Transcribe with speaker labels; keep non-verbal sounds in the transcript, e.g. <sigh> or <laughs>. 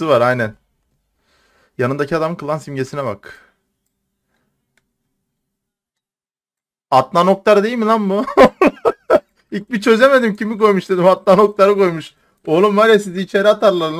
Speaker 1: var aynen. Yanındaki adamın klan simgesine bak. Atlan Oktar değil mi lan bu? <laughs> İlk bir çözemedim kimi koymuş dedim. Atlan Oktar'ı koymuş. Oğlum var ya sizi içeri atarlar lan.